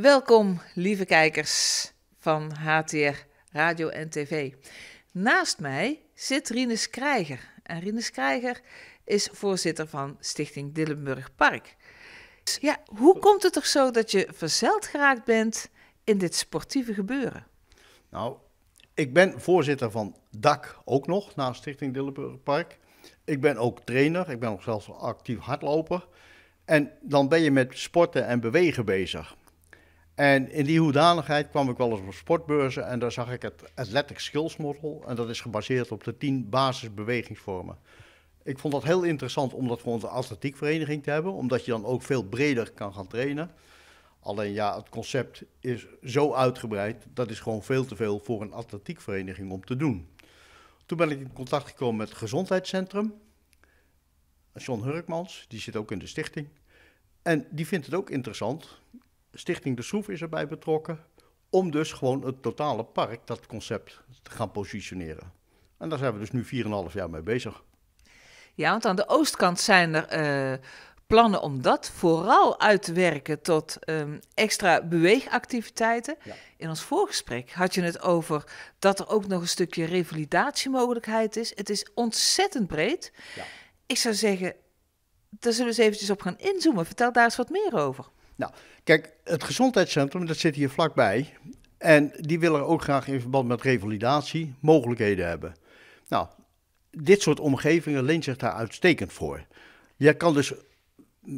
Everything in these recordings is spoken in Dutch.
Welkom, lieve kijkers van HTR Radio en TV. Naast mij zit Rinus Krijger. En Rinus Krijger is voorzitter van Stichting Dillenburg Park. Ja, hoe komt het toch zo dat je verzeld geraakt bent in dit sportieve gebeuren? Nou, ik ben voorzitter van DAC ook nog, naast Stichting Dillenburg Park. Ik ben ook trainer, ik ben nog zelfs actief hardloper. En dan ben je met sporten en bewegen bezig. En in die hoedanigheid kwam ik wel eens op sportbeurzen en daar zag ik het Athletic Skills Model. En dat is gebaseerd op de tien basisbewegingsvormen. Ik vond dat heel interessant om dat voor onze atletiekvereniging te hebben, omdat je dan ook veel breder kan gaan trainen. Alleen ja, het concept is zo uitgebreid, dat is gewoon veel te veel voor een atletiekvereniging om te doen. Toen ben ik in contact gekomen met het gezondheidscentrum. John Hurkmans, die zit ook in de stichting. En die vindt het ook interessant. Stichting De Schroef is erbij betrokken. Om dus gewoon het totale park, dat concept, te gaan positioneren. En daar zijn we dus nu 4,5 jaar mee bezig. Ja, want aan de oostkant zijn er eh, plannen om dat vooral uit te werken tot ehm, extra beweegactiviteiten. In ons voorgesprek had je het over dat er ook nog een stukje revalidatiemogelijkheid is. Het is ontzettend breed. Ja. Ik zou zeggen, daar zullen we eens eventjes op gaan inzoomen. Vertel daar eens wat meer over. Nou, kijk, het gezondheidscentrum, dat zit hier vlakbij. En die willen ook graag in verband met revalidatie mogelijkheden hebben. Nou, dit soort omgevingen leent zich daar uitstekend voor. Je kan dus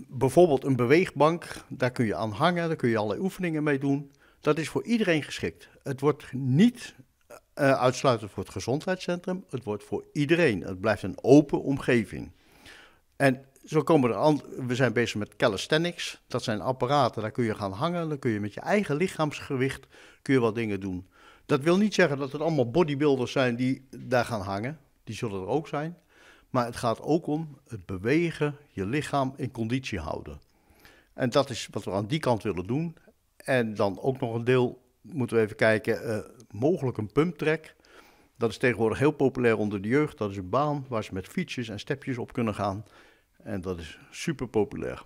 bijvoorbeeld een beweegbank, daar kun je aan hangen, daar kun je allerlei oefeningen mee doen. Dat is voor iedereen geschikt. Het wordt niet uh, uitsluitend voor het gezondheidscentrum, het wordt voor iedereen. Het blijft een open omgeving. En zo komen er we zijn bezig met calisthenics. Dat zijn apparaten, daar kun je gaan hangen. Dan kun je met je eigen lichaamsgewicht kun je wat dingen doen. Dat wil niet zeggen dat het allemaal bodybuilders zijn die daar gaan hangen. Die zullen er ook zijn. Maar het gaat ook om het bewegen, je lichaam in conditie houden. En dat is wat we aan die kant willen doen. En dan ook nog een deel, moeten we even kijken, eh, mogelijk een pumptrack. Dat is tegenwoordig heel populair onder de jeugd. Dat is een baan waar ze met fietsjes en stepjes op kunnen gaan. En dat is super populair.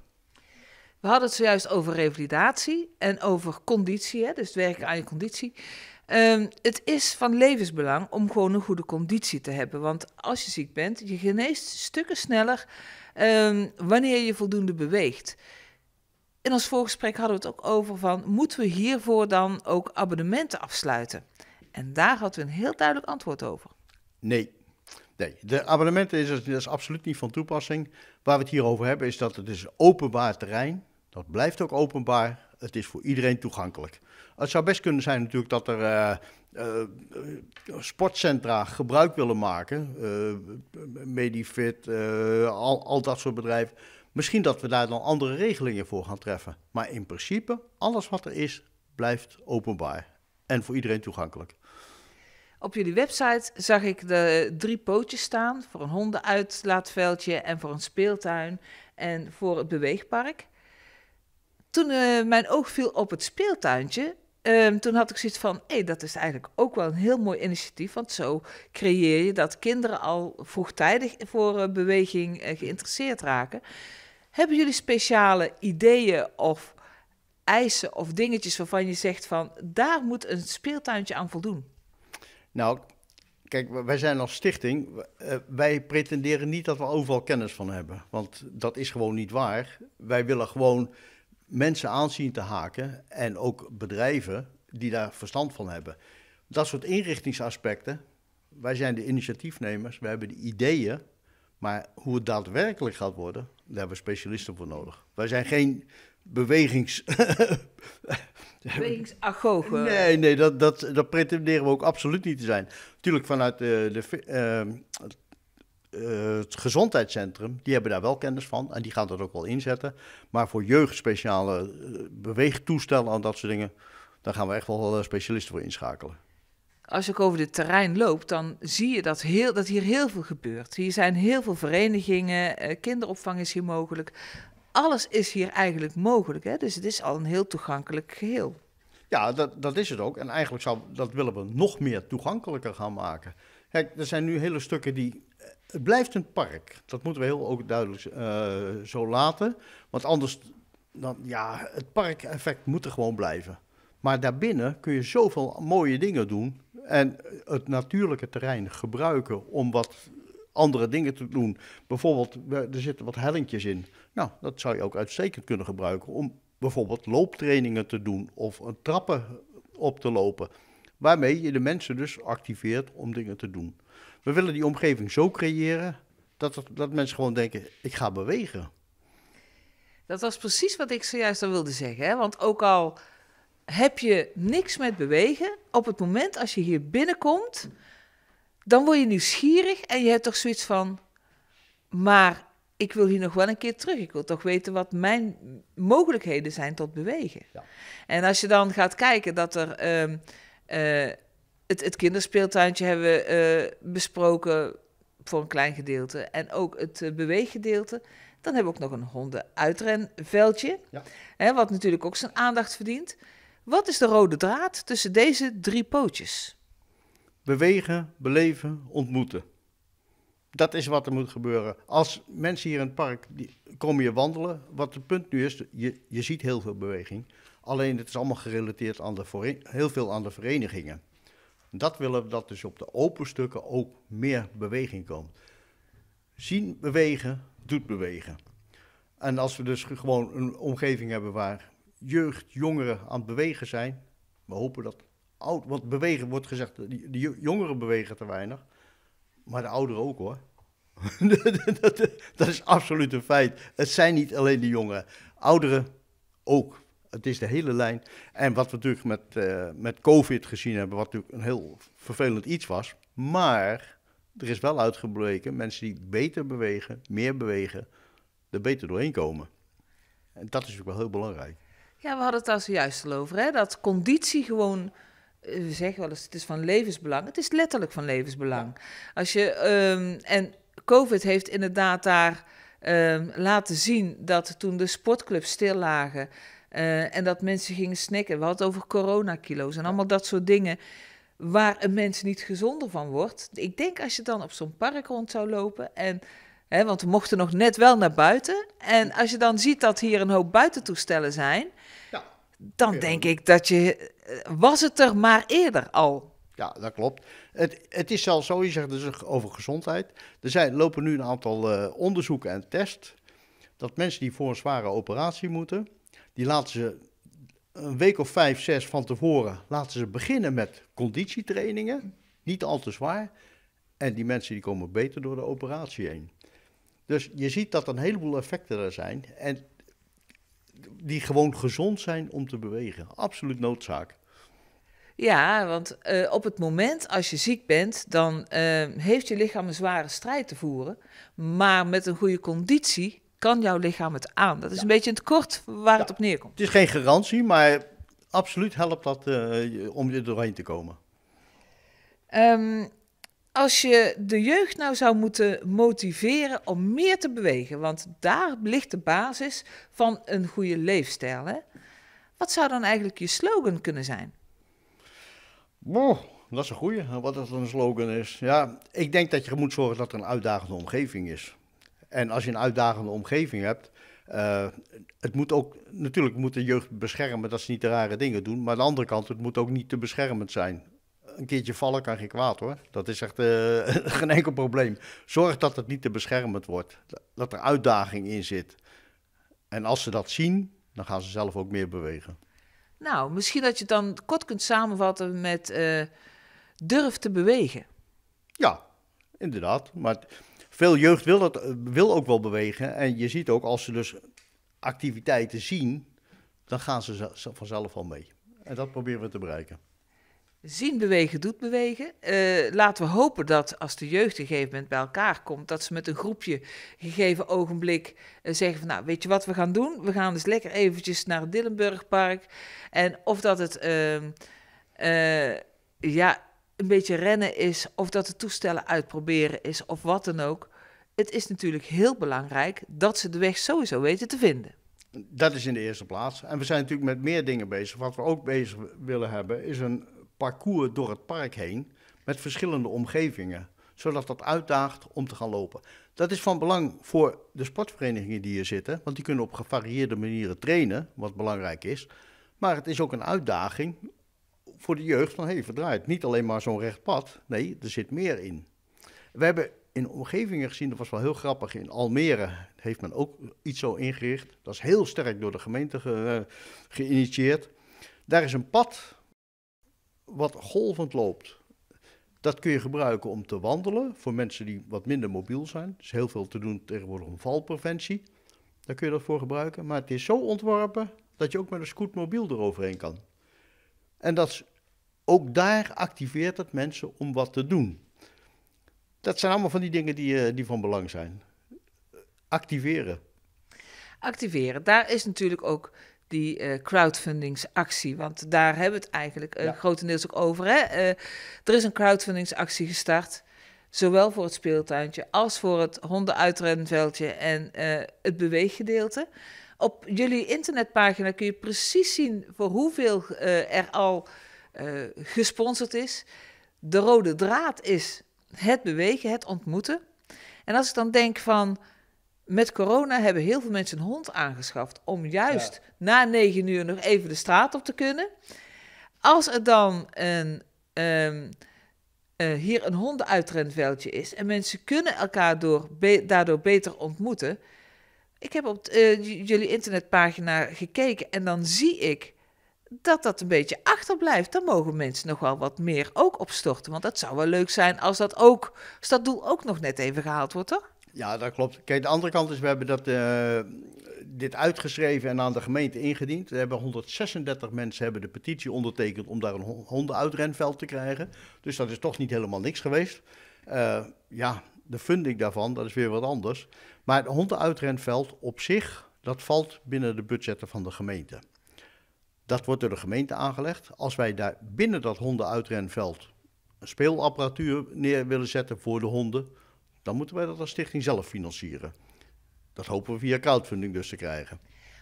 We hadden het zojuist over revalidatie en over conditie, hè? dus het werken aan je conditie. Ehm, het is van levensbelang om gewoon een goede conditie te hebben. Want als je ziek bent, je geneest stukken sneller ehm, wanneer je voldoende beweegt. In ons voorgesprek hadden we het ook over van, moeten we hiervoor dan ook abonnementen afsluiten? En daar hadden we een heel duidelijk antwoord over. Nee. Nee, de abonnementen is, is absoluut niet van toepassing. Waar we het hier over hebben is dat het is openbaar terrein. Dat blijft ook openbaar. Het is voor iedereen toegankelijk. Het zou best kunnen zijn natuurlijk dat er eh, eh, sportcentra gebruik willen maken. Eh, Medifit, al, al dat soort bedrijven. Misschien dat we daar dan andere regelingen voor gaan treffen. Maar in principe, alles wat er is, blijft openbaar. En voor iedereen toegankelijk. Op jullie website zag ik de drie pootjes staan voor een hondenuitlaatveldje en voor een speeltuin en voor het beweegpark. Toen eh, mijn oog viel op het speeltuintje, ehm, toen had ik zoiets van, hé, dat is eigenlijk ook wel een heel mooi initiatief. Want zo creëer je dat kinderen al vroegtijdig voor eh, beweging eh, geïnteresseerd raken. Hebben jullie speciale ideeën of eisen of dingetjes waarvan je zegt van, daar moet een speeltuintje aan voldoen? Nou, kijk, wij zijn als stichting, eh, wij pretenderen niet dat we overal kennis van hebben. Want dat is gewoon niet waar. Wij willen gewoon mensen aanzien te haken en ook bedrijven die daar verstand van hebben. Dat soort inrichtingsaspecten, wij zijn de initiatiefnemers, wij hebben de ideeën, maar hoe het daadwerkelijk gaat worden, daar hebben we specialisten voor nodig. Wij zijn geen bewegings... Bewegingsagogo. Nee, nee dat, dat, dat pretenderen we ook absoluut niet te zijn. Natuurlijk vanuit eh, de, de ehm, eh, het gezondheidscentrum, die hebben daar wel kennis van en die gaan dat ook wel inzetten. Maar voor jeugdspeciale eh, beweegtoestellen en dat soort dingen, daar gaan we echt wel specialisten voor inschakelen. Als ik over dit terrein loop, dan zie je dat, heel, dat hier heel veel gebeurt. Hier zijn heel veel verenigingen, kinderopvang is hier mogelijk alles is hier eigenlijk mogelijk. Hè? Dus het is al een heel toegankelijk geheel. Ja, dat, dat is het ook. En eigenlijk zou, dat willen we nog meer toegankelijker gaan maken. Kijk, er zijn nu hele stukken die. Eh, het blijft een park. Dat moeten we heel ook duidelijk eh, zo laten. Want anders, dan, ja, het parkeffect moet er gewoon blijven. Maar daarbinnen kun je zoveel mooie dingen doen. En het natuurlijke terrein gebruiken om wat andere dingen te doen. Bijvoorbeeld, er zitten wat hellingjes in. Nou, dat zou je ook uitstekend kunnen gebruiken om bijvoorbeeld looptrainingen te doen of een trappen op te lopen. Waarmee je de mensen dus activeert om dingen te doen. We willen die omgeving zo creëren dat, dat mensen gewoon denken, ik ga bewegen. Dat was precies wat ik zojuist al wilde zeggen. Hè? Want ook al heb je niks met bewegen, op het moment als je hier binnenkomt, dan word je nieuwsgierig en je hebt toch zoiets van, maar ik wil hier nog wel een keer terug. Ik wil toch weten wat mijn mogelijkheden zijn tot bewegen. Ja. En als je dan gaat kijken dat er ehm, eh, het, het, kinderspeeltuintje hebben eh, besproken voor een klein gedeelte. En ook het eh, beweeggedeelte. Dan hebben we ook nog een hondenuitrenveldje. Ja. Hè, wat natuurlijk ook zijn aandacht verdient. Wat is de rode draad tussen deze drie pootjes? bewegen, beleven, ontmoeten. Dat is wat er moet gebeuren. Als mensen hier in het park die komen hier wandelen, wat het punt nu is, je, je ziet heel veel beweging. Alleen het is allemaal gerelateerd aan de heel veel aan de verenigingen. Dat willen we dat dus op de open stukken ook meer beweging komt. Zien bewegen, doet bewegen. En als we dus gewoon een omgeving hebben waar jeugd, jongeren aan het bewegen zijn, we hopen dat oud, want bewegen wordt gezegd, de jongeren bewegen te weinig. Maar de ouderen ook hoor. dat, is absoluut een feit. Het zijn niet alleen de jongeren. Ouderen ook. Het is de hele lijn. En wat we natuurlijk met, eh, met COVID gezien hebben, wat natuurlijk een heel vervelend iets was. Maar er is wel uitgebleken, mensen die beter bewegen, meer bewegen, er beter doorheen komen. En dat is natuurlijk wel heel belangrijk. Ja, we hadden het daar zojuist al over, hè? dat conditie gewoon eh, we zeggen wel eens, het is van levensbelang. Het is letterlijk van levensbelang. Als je, ehm, en COVID heeft inderdaad daar ehm, laten zien dat toen de sportclubs stil lagen eh, en dat mensen gingen snikken. We hadden het over kilo's en allemaal dat soort dingen waar een mens niet gezonder van wordt. Ik denk als je dan op zo'n park rond zou lopen en... Hè, want we mochten nog net wel naar buiten. En als je dan ziet dat hier een hoop buitentoestellen zijn dan denk ik dat je. Eh, was het er maar eerder al? Ja, dat klopt. Het, het is zelfs zo, je zegt dus over gezondheid. Er zijn, lopen nu een aantal eh, onderzoeken en tests. Dat mensen die voor een zware operatie moeten, die laten ze een week of vijf, zes van tevoren laten ze beginnen met conditietrainingen. Niet al te zwaar. En die mensen die komen beter door de operatie heen. Dus je ziet dat een heleboel effecten er zijn. En die gewoon gezond zijn om te bewegen. Absoluut noodzaak. Ja, want eh, op het moment als je ziek bent, dan eh, heeft je lichaam een zware strijd te voeren. Maar met een goede conditie kan jouw lichaam het aan. Dat is een beetje het kort waar het op neerkomt. Het is geen garantie, maar absoluut helpt dat uh, om er doorheen te komen. Um, als je de jeugd nou zou moeten motiveren om meer te bewegen, want daar ligt de basis van een goede leefstijl. Hè? Wat zou dan eigenlijk je slogan kunnen zijn? Boah, dat is een goeie, wat dat een slogan is. Ja, ik denk dat je moet zorgen dat er een uitdagende omgeving is. En als je een uitdagende omgeving hebt, eh, het moet ook, natuurlijk moet de jeugd beschermen dat ze niet de rare dingen doen. Maar aan de andere kant, het moet ook niet te beschermend zijn een keertje vallen kan geen kwaad hoor. Dat is echt eh, geen enkel probleem. Zorg dat het niet te beschermend wordt. Dat er uitdaging in zit. En als ze dat zien, dan gaan ze zelf ook meer bewegen. Nou, misschien dat je het dan kort kunt samenvatten met uh, durf te bewegen. Ja, inderdaad. Maar veel jeugd wil, dat, wil ook wel bewegen. En je ziet ook als ze dus activiteiten zien, dan gaan ze vanzelf al mee. En dat proberen we te bereiken. Zien bewegen doet bewegen. Eh, laten we hopen dat als de jeugd op een gegeven moment bij elkaar komt, dat ze met een groepje gegeven ogenblik eh, zeggen van nou weet je wat we gaan doen? We gaan dus lekker eventjes naar het Dillenburgpark. En of dat het ehm, eh, ja, een beetje rennen is, of dat het toestellen uitproberen is, of wat dan ook. Het is natuurlijk heel belangrijk dat ze de weg sowieso weten te vinden. Dat is in de eerste plaats. En we zijn natuurlijk met meer dingen bezig. Wat we ook bezig willen hebben is een parcours door het park heen met verschillende omgevingen, zodat dat uitdaagt om te gaan lopen. Dat is van belang voor de sportverenigingen die hier zitten, want die kunnen op gevarieerde manieren trainen, wat belangrijk is. Maar het is ook een uitdaging voor de jeugd van, hé, hey, verdraait niet alleen maar zo'n recht pad, nee, er zit meer in. We hebben in omgevingen gezien, dat was wel heel grappig, in Almere heeft men ook iets zo ingericht. Dat is heel sterk door de gemeente eh, geïnitieerd. Daar is een pad wat golvend loopt. Dat kun je gebruiken om te wandelen voor mensen die wat minder mobiel zijn. Er is heel veel te doen tegenwoordig om valpreventie. Daar kun je dat voor gebruiken. Maar het is zo ontworpen dat je ook met een scootmobiel eroverheen kan. En dat ook daar activeert het mensen om wat te doen. Dat zijn allemaal van die dingen die, eh, die van belang zijn. Activeren. Activeren. Daar is natuurlijk ook die eh, crowdfundingsactie. Want daar hebben we het eigenlijk uh, ja. grotendeels ook over. Hè? Eh, er is een crowdfundingsactie gestart. Zowel voor het speeltuintje als voor het hondenuitrenveldje en eh, het beweeggedeelte. Op jullie internetpagina kun je precies zien voor hoeveel er al gesponsord is. De rode draad is het bewegen, het ontmoeten. En als ik dan denk van met corona hebben heel veel mensen een hond aangeschaft. Om juist na negen uur nog even de straat op te kunnen. Als er dan een, ehm, eh, hier een hondenuitrenveldje is en mensen kunnen elkaar door daardoor beter ontmoeten. Ik heb op eh, jullie internetpagina gekeken en dan zie ik dat dat een beetje achterblijft. Dan mogen mensen nog wel wat meer ook opstorten. Want dat zou wel leuk zijn als dat, ook, als dat doel ook nog net even gehaald wordt, toch? Ja, dat klopt. Kijk, de andere kant is, we hebben dat, uh, dit uitgeschreven en aan de gemeente ingediend. Er hebben 136 mensen hebben de petitie ondertekend om daar een hondenuitrenveld te krijgen. Dus dat is toch niet helemaal niks geweest. Eh, ja, de funding daarvan, dat is weer wat anders. Maar het hondenuitrenveld op zich, dat valt binnen de budgetten van de gemeente. Dat wordt door de gemeente aangelegd. Als wij daar binnen dat hondenuitrenveld speelapparatuur neer willen zetten voor de honden dan moeten wij dat als stichting zelf financieren. Dat hopen we via crowdfunding dus te krijgen.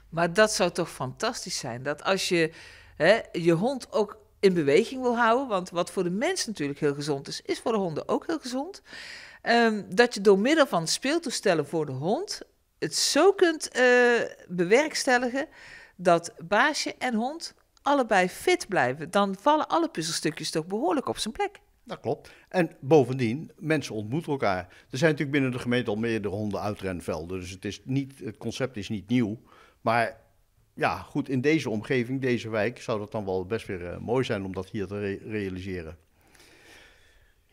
Maar dat zou toch fantastisch zijn? Dat als je hè, je hond ook in beweging wil houden. Want wat voor de mens natuurlijk heel gezond is, is voor de honden ook heel gezond. Ehm, dat je door middel van speeltoestellen voor de hond het zo kunt eh, bewerkstelligen dat baasje en hond allebei fit blijven. Dan vallen alle puzzelstukjes toch behoorlijk op zijn plek. Dat klopt. En bovendien, mensen ontmoeten elkaar. Er zijn natuurlijk binnen de gemeente al meerdere honden uitrenvelden. Dus het, is niet, het concept is niet nieuw. Maar ja, goed, in deze omgeving, deze wijk, zou dat dan wel best weer eh, mooi zijn om dat hier te realiseren.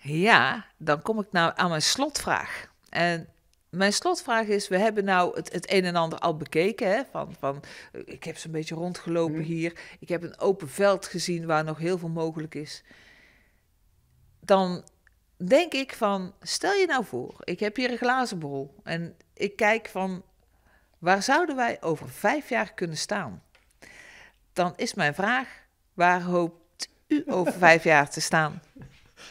Ja, dan kom ik nou aan mijn slotvraag. En mijn slotvraag is: we hebben nou het, het een en ander al bekeken. Hè? Van, van, eh, ik heb zo'n beetje rondgelopen mhm. hier. Ik heb een open veld gezien waar nog heel veel mogelijk is dan denk ik van, stel je nou voor, ik heb hier een glazen bol en ik kijk van, waar zouden wij over vijf jaar kunnen staan? Dan is mijn vraag, waar hoopt u over vijf jaar te staan?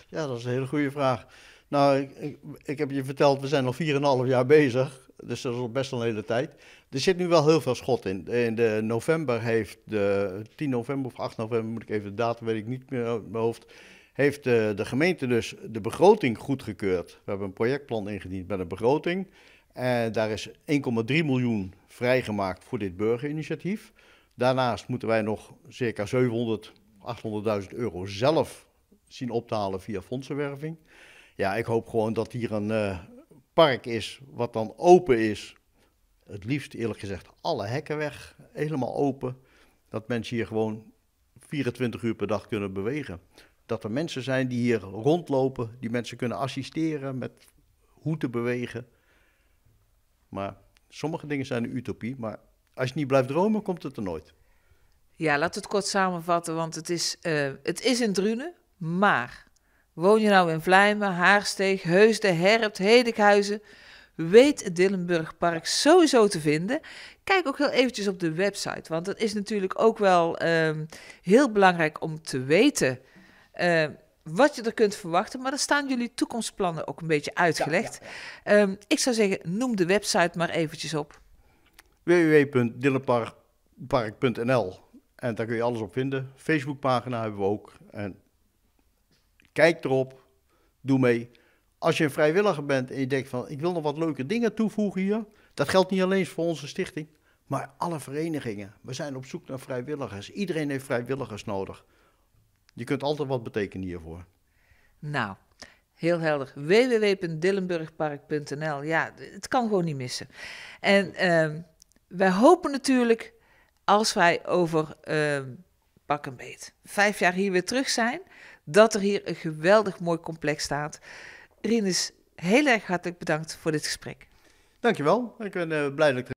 Ja, dat is een hele goede vraag. Nou, ik, ik, ik heb je verteld, we zijn al 4,5 jaar bezig, dus dat is al best een hele tijd. Er zit nu wel heel veel schot in. In de november heeft de 10 november of 8 november, moet ik even de datum, weet ik niet meer uit mijn hoofd heeft de, eh, de gemeente dus de begroting goedgekeurd. We hebben een projectplan ingediend met een begroting. En daar is 1,3 miljoen vrijgemaakt voor dit burgerinitiatief. Daarnaast moeten wij nog circa 700, 800.000 euro zelf zien op te halen via fondsenwerving. Ja, ik hoop gewoon dat hier een eh, park is wat dan open is. Het liefst eerlijk gezegd alle hekken weg, helemaal open. Dat mensen hier gewoon 24 uur per dag kunnen bewegen dat er mensen zijn die hier rondlopen, die mensen kunnen assisteren met hoe te bewegen. Maar sommige dingen zijn een utopie, maar als je niet blijft dromen, komt het er nooit. Ja, laat het kort samenvatten, want het is, uh, het is in Drunen, maar woon je nou in Vlijmen, Haarsteeg, Heusden, Herpt, Hedekhuizen weet het Dillenburgpark sowieso te vinden. Kijk ook heel eventjes op de website, want dat is natuurlijk ook wel ehm, heel belangrijk om te weten eh, wat je er kunt verwachten, maar dan staan jullie toekomstplannen ook een beetje uitgelegd. Ehm, ik zou zeggen, noem de website maar eventjes op. www.dillepark.nl En daar kun je alles op vinden. Facebookpagina hebben we ook. En kijk erop, doe mee. Als je een vrijwilliger bent en je denkt van, ik wil nog wat leuke dingen toevoegen hier. Dat geldt niet alleen voor onze stichting, maar alle verenigingen. We zijn op zoek naar vrijwilligers. Iedereen heeft vrijwilligers nodig. Je kunt altijd wat betekenen hiervoor. Nou, Heel helder. www.dillenburgpark.nl. Ja, het kan gewoon niet missen. En ehm, wij hopen natuurlijk, als wij over ehm, een beet vijf jaar hier weer terug zijn, dat er hier een geweldig mooi complex staat. Rinus, heel erg hartelijk bedankt voor dit gesprek. Dankjewel. Ik ben eh, blij dat ik